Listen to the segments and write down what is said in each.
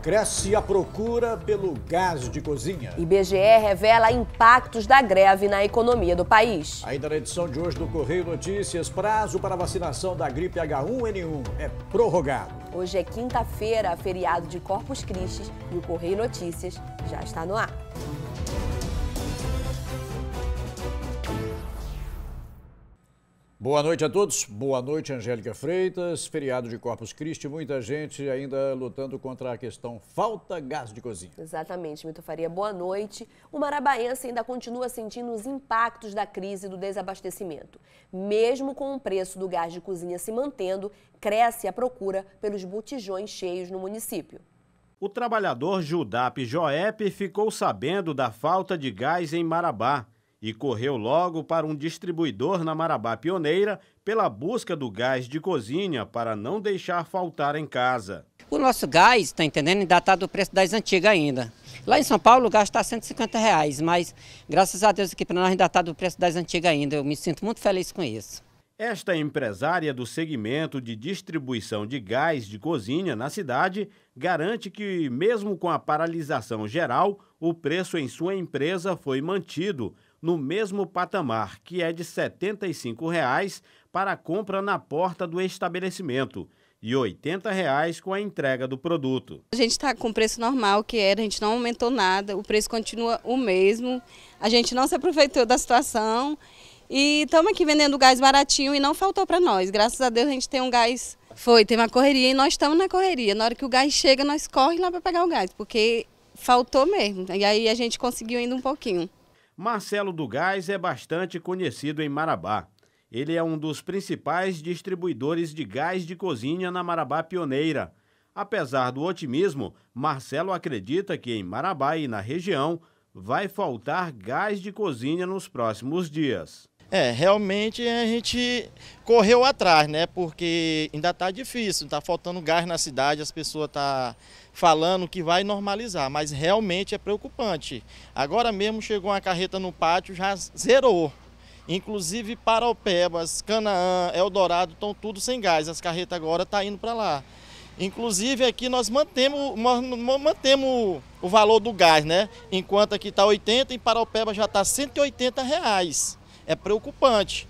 Cresce a procura pelo gás de cozinha. IBGE revela impactos da greve na economia do país. Ainda na edição de hoje do Correio Notícias, prazo para vacinação da gripe H1N1 é prorrogado. Hoje é quinta-feira, feriado de Corpus Christi, e o Correio Notícias já está no ar. Boa noite a todos. Boa noite, Angélica Freitas. Feriado de Corpus Christi, muita gente ainda lutando contra a questão falta gás de cozinha. Exatamente, Mito Faria. Boa noite. O marabaense ainda continua sentindo os impactos da crise do desabastecimento. Mesmo com o preço do gás de cozinha se mantendo, cresce a procura pelos botijões cheios no município. O trabalhador Judap Joep ficou sabendo da falta de gás em Marabá e correu logo para um distribuidor na Marabá Pioneira pela busca do gás de cozinha para não deixar faltar em casa. O nosso gás, está entendendo, ainda está do preço das antigas ainda. Lá em São Paulo o gás está 150 reais, mas graças a Deus aqui para nós ainda está do preço das antigas ainda. Eu me sinto muito feliz com isso. Esta empresária do segmento de distribuição de gás de cozinha na cidade garante que, mesmo com a paralisação geral, o preço em sua empresa foi mantido, no mesmo patamar, que é de R$ 75,00 reais para a compra na porta do estabelecimento e R$ 80,00 com a entrega do produto. A gente está com o preço normal que era, a gente não aumentou nada, o preço continua o mesmo, a gente não se aproveitou da situação e estamos aqui vendendo gás baratinho e não faltou para nós. Graças a Deus a gente tem um gás. Foi, tem uma correria e nós estamos na correria. Na hora que o gás chega, nós corremos lá para pegar o gás, porque faltou mesmo. E aí a gente conseguiu ainda um pouquinho. Marcelo do Gás é bastante conhecido em Marabá. Ele é um dos principais distribuidores de gás de cozinha na Marabá Pioneira. Apesar do otimismo, Marcelo acredita que em Marabá e na região vai faltar gás de cozinha nos próximos dias. É, realmente a gente correu atrás, né? Porque ainda está difícil, está faltando gás na cidade, as pessoas estão tá falando que vai normalizar, mas realmente é preocupante. Agora mesmo chegou uma carreta no pátio, já zerou. Inclusive Paraupebas, Canaã, Eldorado estão tudo sem gás, as carretas agora estão tá indo para lá. Inclusive aqui nós mantemos, nós mantemos o valor do gás, né? Enquanto aqui está 80, e Paraupeba já está 180 reais é preocupante.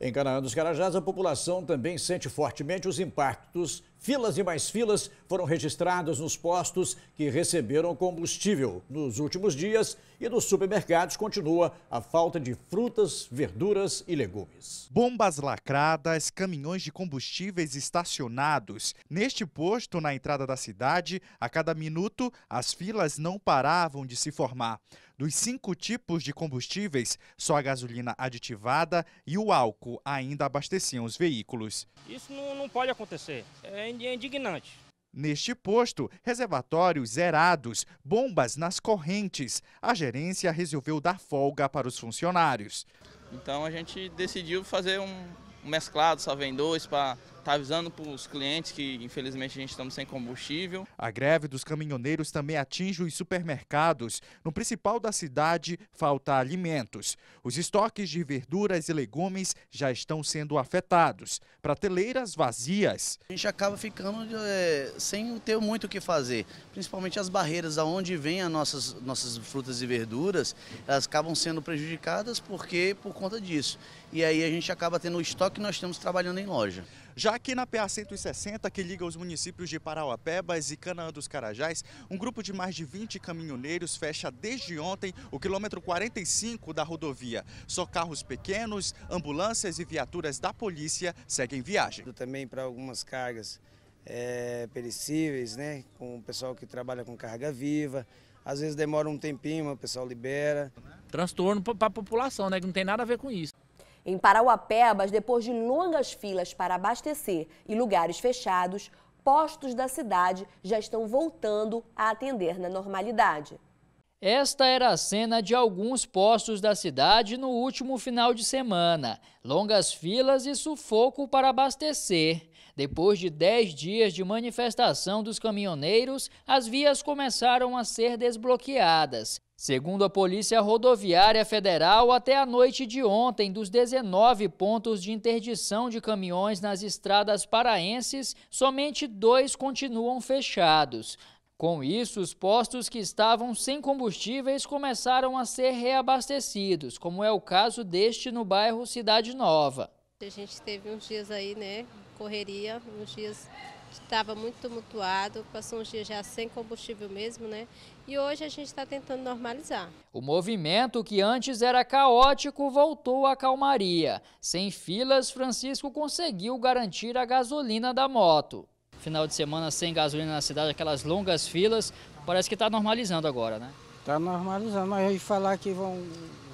Em Canaã dos Carajás, a população também sente fortemente os impactos Filas e mais filas foram registradas nos postos que receberam combustível nos últimos dias e nos supermercados continua a falta de frutas, verduras e legumes. Bombas lacradas, caminhões de combustíveis estacionados. Neste posto, na entrada da cidade, a cada minuto as filas não paravam de se formar. Dos cinco tipos de combustíveis, só a gasolina aditivada e o álcool ainda abasteciam os veículos. Isso não, pode acontecer. É é, é indignante. Neste posto, reservatórios zerados, bombas nas correntes. A gerência resolveu dar folga para os funcionários. Então a gente decidiu fazer um mesclado, só vem dois para está avisando para os clientes que infelizmente a gente estamos sem combustível. A greve dos caminhoneiros também atinge os supermercados. No principal da cidade, falta alimentos. Os estoques de verduras e legumes já estão sendo afetados. Prateleiras vazias. A gente acaba ficando é, sem ter muito o que fazer. Principalmente as barreiras aonde vêm as nossas, nossas frutas e verduras, elas acabam sendo prejudicadas porque por conta disso. E aí a gente acaba tendo o estoque que nós temos trabalhando em loja. Já aqui na PA 160, que liga os municípios de Parauapebas e Canaã dos Carajás, um grupo de mais de 20 caminhoneiros fecha desde ontem o quilômetro 45 da rodovia. Só carros pequenos, ambulâncias e viaturas da polícia seguem viagem. Também para algumas cargas é, perecíveis, né? Com o pessoal que trabalha com carga viva. Às vezes demora um tempinho, o pessoal libera. Transtorno para a população, né? Que não tem nada a ver com isso. Em Parauapebas, depois de longas filas para abastecer e lugares fechados, postos da cidade já estão voltando a atender na normalidade. Esta era a cena de alguns postos da cidade no último final de semana. Longas filas e sufoco para abastecer. Depois de 10 dias de manifestação dos caminhoneiros, as vias começaram a ser desbloqueadas. Segundo a Polícia Rodoviária Federal, até a noite de ontem, dos 19 pontos de interdição de caminhões nas estradas paraenses, somente dois continuam fechados. Com isso, os postos que estavam sem combustíveis começaram a ser reabastecidos, como é o caso deste no bairro Cidade Nova. A gente teve uns dias aí, né, correria, uns dias estava muito tumultuado, passou uns dias já sem combustível mesmo, né? E hoje a gente está tentando normalizar. O movimento que antes era caótico voltou à calmaria. Sem filas, Francisco conseguiu garantir a gasolina da moto. Final de semana sem gasolina na cidade, aquelas longas filas, parece que está normalizando agora, né? Está normalizando, mas aí falar que vão,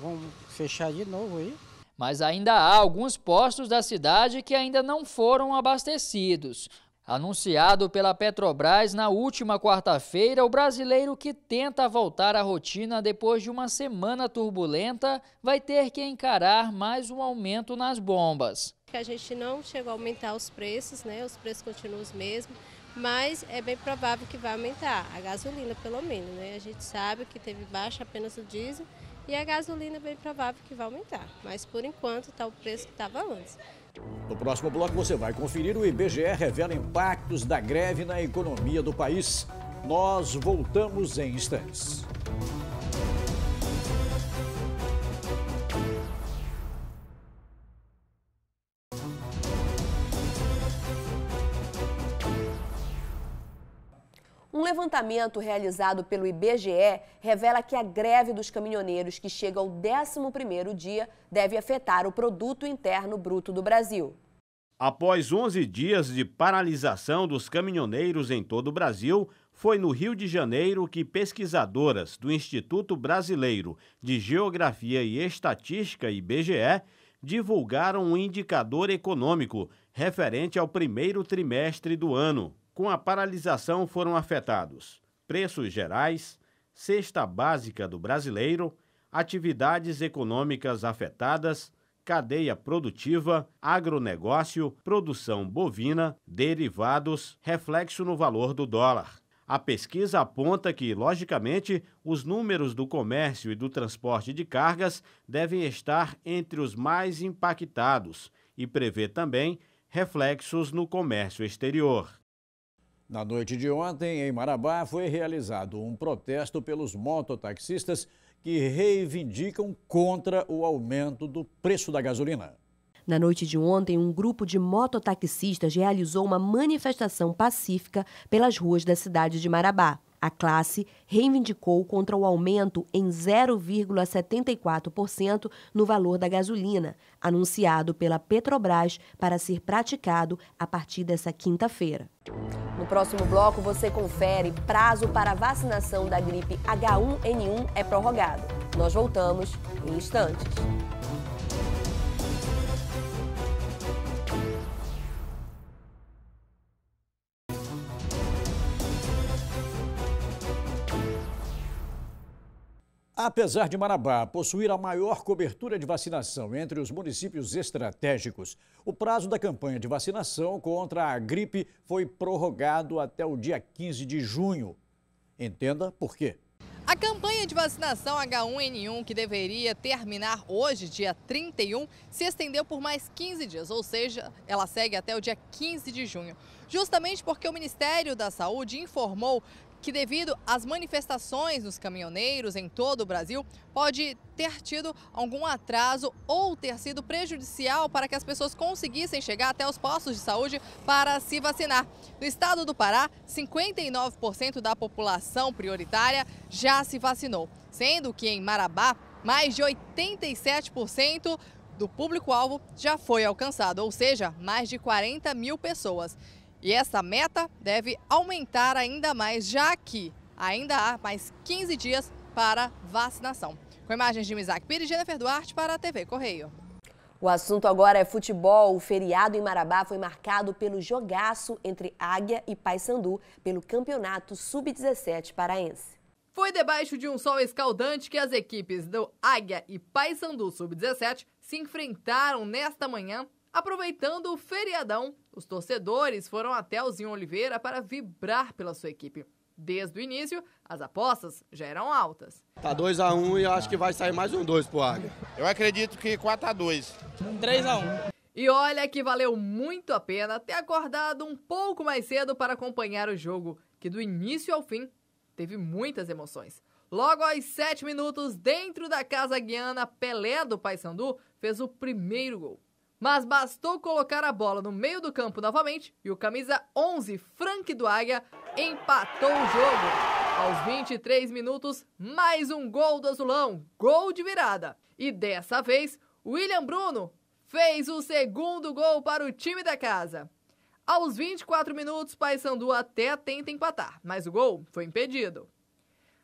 vão fechar de novo aí mas ainda há alguns postos da cidade que ainda não foram abastecidos. Anunciado pela Petrobras na última quarta-feira, o brasileiro que tenta voltar à rotina depois de uma semana turbulenta vai ter que encarar mais um aumento nas bombas. A gente não chegou a aumentar os preços, né? os preços continuam os mesmos, mas é bem provável que vai aumentar, a gasolina pelo menos. Né? A gente sabe que teve baixa apenas o diesel e a gasolina é bem provável que vai aumentar, mas por enquanto está o preço que estava antes. No próximo bloco você vai conferir o IBGE revela impactos da greve na economia do país. Nós voltamos em instantes. Um levantamento realizado pelo IBGE revela que a greve dos caminhoneiros, que chega ao 11º dia, deve afetar o produto interno bruto do Brasil. Após 11 dias de paralisação dos caminhoneiros em todo o Brasil, foi no Rio de Janeiro que pesquisadoras do Instituto Brasileiro de Geografia e Estatística, IBGE, divulgaram um indicador econômico referente ao primeiro trimestre do ano com a paralisação foram afetados preços gerais, cesta básica do brasileiro, atividades econômicas afetadas, cadeia produtiva, agronegócio, produção bovina, derivados, reflexo no valor do dólar. A pesquisa aponta que, logicamente, os números do comércio e do transporte de cargas devem estar entre os mais impactados e prevê também reflexos no comércio exterior. Na noite de ontem, em Marabá, foi realizado um protesto pelos mototaxistas que reivindicam contra o aumento do preço da gasolina. Na noite de ontem, um grupo de mototaxistas realizou uma manifestação pacífica pelas ruas da cidade de Marabá. A classe reivindicou contra o aumento em 0,74% no valor da gasolina, anunciado pela Petrobras para ser praticado a partir dessa quinta-feira. No próximo bloco, você confere prazo para vacinação da gripe H1N1 é prorrogado. Nós voltamos em instantes. Apesar de Marabá possuir a maior cobertura de vacinação entre os municípios estratégicos, o prazo da campanha de vacinação contra a gripe foi prorrogado até o dia 15 de junho. Entenda por quê. A campanha de vacinação H1N1, que deveria terminar hoje, dia 31, se estendeu por mais 15 dias, ou seja, ela segue até o dia 15 de junho. Justamente porque o Ministério da Saúde informou que devido às manifestações dos caminhoneiros em todo o Brasil, pode ter tido algum atraso ou ter sido prejudicial para que as pessoas conseguissem chegar até os postos de saúde para se vacinar. No estado do Pará, 59% da população prioritária já se vacinou, sendo que em Marabá, mais de 87% do público-alvo já foi alcançado, ou seja, mais de 40 mil pessoas. E essa meta deve aumentar ainda mais, já que ainda há mais 15 dias para vacinação. Com imagens de Misaki Pires, Jennifer Duarte para a TV Correio. O assunto agora é futebol. O feriado em Marabá foi marcado pelo jogaço entre Águia e Paysandu pelo Campeonato Sub-17 paraense. Foi debaixo de um sol escaldante que as equipes do Águia e Paysandu Sub-17 se enfrentaram nesta manhã Aproveitando o feriadão, os torcedores foram até o Zinho Oliveira para vibrar pela sua equipe. Desde o início, as apostas já eram altas. Tá 2 x 1 um, e eu acho que vai sair mais um 2 pro Águia. Eu acredito que 4 x 2. 3 x 1. E olha que valeu muito a pena ter acordado um pouco mais cedo para acompanhar o jogo, que do início ao fim teve muitas emoções. Logo aos 7 minutos, dentro da casa guiana, Pelé do Paysandu fez o primeiro gol. Mas bastou colocar a bola no meio do campo novamente e o camisa 11, Frank do Águia, empatou o jogo. Aos 23 minutos, mais um gol do Azulão, gol de virada. E dessa vez, William Bruno fez o segundo gol para o time da casa. Aos 24 minutos, Paysandu até tenta empatar, mas o gol foi impedido.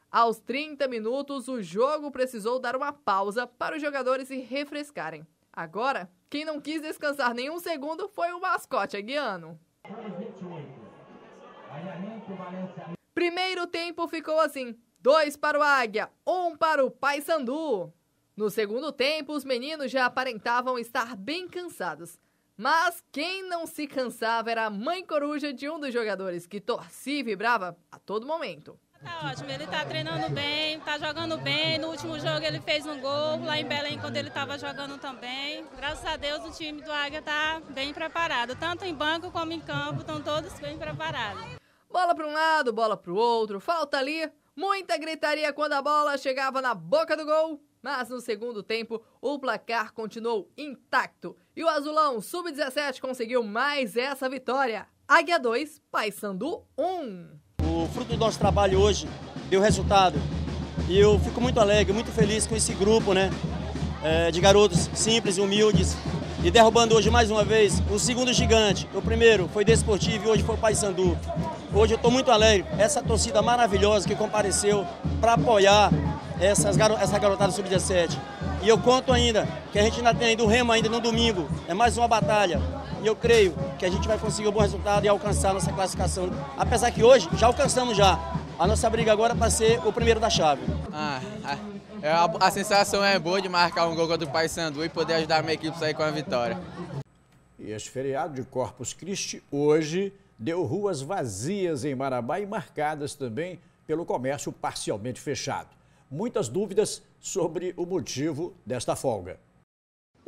Aos 30 minutos, o jogo precisou dar uma pausa para os jogadores se refrescarem. Agora, quem não quis descansar nenhum segundo foi o mascote aguiano. É Primeiro tempo ficou assim: dois para o Águia, um para o Paysandu. No segundo tempo, os meninos já aparentavam estar bem cansados. Mas quem não se cansava era a mãe coruja de um dos jogadores que torcia e vibrava a todo momento. Tá ótimo, ele tá treinando bem, tá jogando bem. No último jogo ele fez um gol lá em Belém quando ele estava jogando também. Graças a Deus o time do Águia tá bem preparado, tanto em banco como em campo, estão todos bem preparados. Bola para um lado, bola para o outro, falta ali, muita gritaria quando a bola chegava na boca do gol. Mas no segundo tempo, o placar continuou intacto e o Azulão Sub-17 conseguiu mais essa vitória. Águia 2, Paysandu 1. O fruto do nosso trabalho hoje deu resultado. E eu fico muito alegre, muito feliz com esse grupo, né? É, de garotos simples, humildes. E derrubando hoje mais uma vez o segundo gigante. O primeiro foi Desportivo e hoje foi o Paysandu. Hoje eu estou muito alegre. Essa torcida maravilhosa que compareceu para apoiar essas garo essa garotada sub-17. E eu conto ainda que a gente ainda tem ainda o Remo ainda no domingo. É mais uma batalha. E eu creio que a gente vai conseguir um bom resultado e alcançar a nossa classificação. Apesar que hoje já alcançamos já. A nossa briga agora é para ser o primeiro da chave. Ah, ah é, a, a, sensação é boa de marcar um gol contra o Paysandu e poder ajudar a minha equipe a sair com a vitória. E este feriado de Corpus Christi hoje deu ruas vazias em Marabá e marcadas também pelo comércio parcialmente fechado. Muitas dúvidas sobre o motivo desta folga.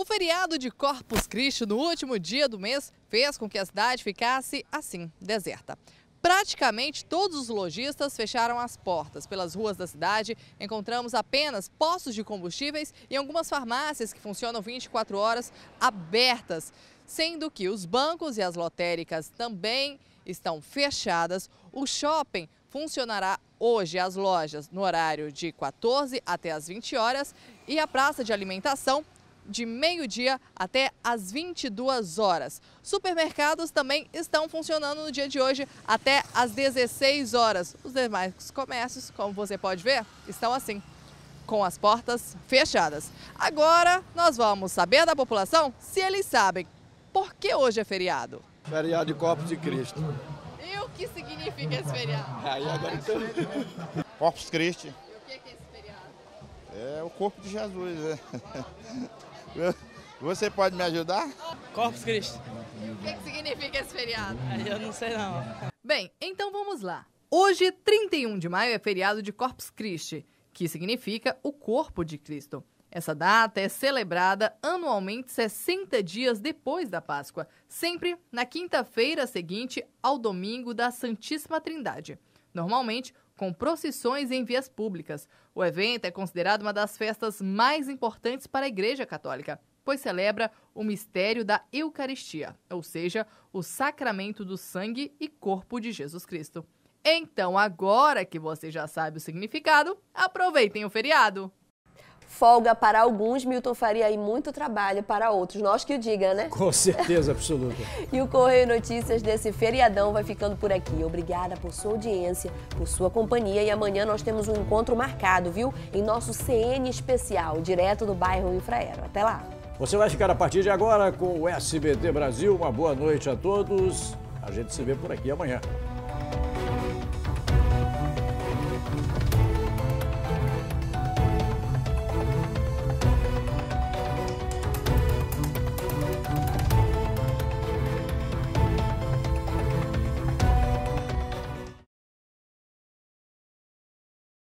O feriado de Corpus Christi no último dia do mês fez com que a cidade ficasse assim, deserta. Praticamente todos os lojistas fecharam as portas. Pelas ruas da cidade, encontramos apenas postos de combustíveis e algumas farmácias que funcionam 24 horas abertas. Sendo que os bancos e as lotéricas também estão fechadas. O shopping funcionará hoje as lojas no horário de 14 até as 20 horas e a praça de alimentação de meio-dia até as 22 horas. Supermercados também estão funcionando no dia de hoje até as 16 horas. Os demais comércios, como você pode ver, estão assim, com as portas fechadas. Agora nós vamos saber da população se eles sabem por que hoje é feriado. Feriado de Corpus de Cristo. E o que significa esse feriado? Aí agora então... Corpus Christi. E o que é esse feriado? É o corpo de Jesus, né? Você pode me ajudar? Corpus Christi. O que, que significa esse feriado? Eu não sei não. Bem, então vamos lá. Hoje, 31 de maio, é feriado de Corpus Christi, que significa o corpo de Cristo. Essa data é celebrada anualmente 60 dias depois da Páscoa, sempre na quinta-feira seguinte ao domingo da Santíssima Trindade. Normalmente, com procissões em vias públicas. O evento é considerado uma das festas mais importantes para a Igreja Católica, pois celebra o mistério da Eucaristia, ou seja, o sacramento do sangue e corpo de Jesus Cristo. Então, agora que você já sabe o significado, aproveitem o feriado! folga para alguns, Milton Faria aí muito trabalho para outros. Nós que o diga, né? Com certeza absoluta. e o Correio Notícias desse feriadão vai ficando por aqui. Obrigada por sua audiência, por sua companhia e amanhã nós temos um encontro marcado, viu? Em nosso CN especial, direto do bairro Infraero. Até lá. Você vai ficar a partir de agora com o SBT Brasil. Uma boa noite a todos. A gente se vê por aqui amanhã.